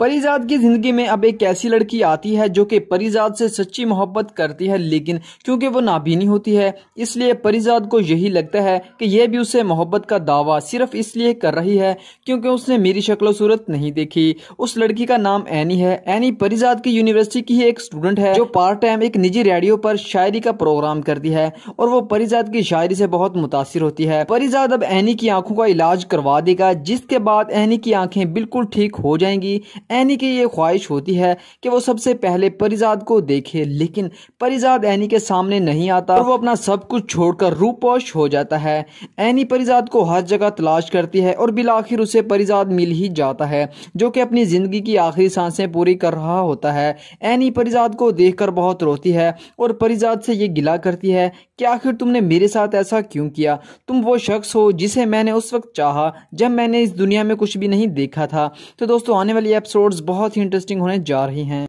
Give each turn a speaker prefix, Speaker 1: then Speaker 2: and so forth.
Speaker 1: परिजाद की जिंदगी में अब एक ऐसी लड़की आती है जो कि परिजाद से सच्ची मोहब्बत करती है लेकिन क्योंकि वो नाबीनी होती है इसलिए परिजाद को यही लगता है कि यह भी उसे मोहब्बत का दावा सिर्फ इसलिए कर रही है क्योंकि उसने मेरी शक्ल सूरत नहीं देखी उस लड़की का नाम एनी है एनी परिजाद की यूनिवर्सिटी की एक स्टूडेंट है जो पार्ट टाइम एक निजी रेडियो पर शायरी का प्रोग्राम करती है और वो परिजाद की शायरी से बहुत मुतासर होती है परिजाद अब एनी की आंखों का इलाज करवा देगा जिसके बाद एनी की आंखें बिल्कुल ठीक हो जाएंगी एनी की ये ख्वाहिश होती है कि वो सबसे पहले परिजाद को देखे लेकिन परिजाद एनी के सामने नहीं आता और वो अपना सब कुछ छोड़कर रूपोश हो जाता है एनी परिजाद को हर जगह तलाश करती है और बिलाखिर उसे परिजाद मिल ही जाता है जो कि अपनी ज़िंदगी की आखिरी सांसें पूरी कर रहा होता है एनी परिजाद को कर बहुत रोती है और परिजाद से ये गिला करती है कि आखिर तुमने मेरे साथ ऐसा क्यों किया तुम वो शख्स हो जिसे मैंने उस वक्त चाहा जब मैंने इस दुनिया में कुछ भी नहीं देखा था तो दोस्तों आने वाली एपिसोड एपिसोड्स बहुत ही इंटरेस्टिंग होने जा रही हैं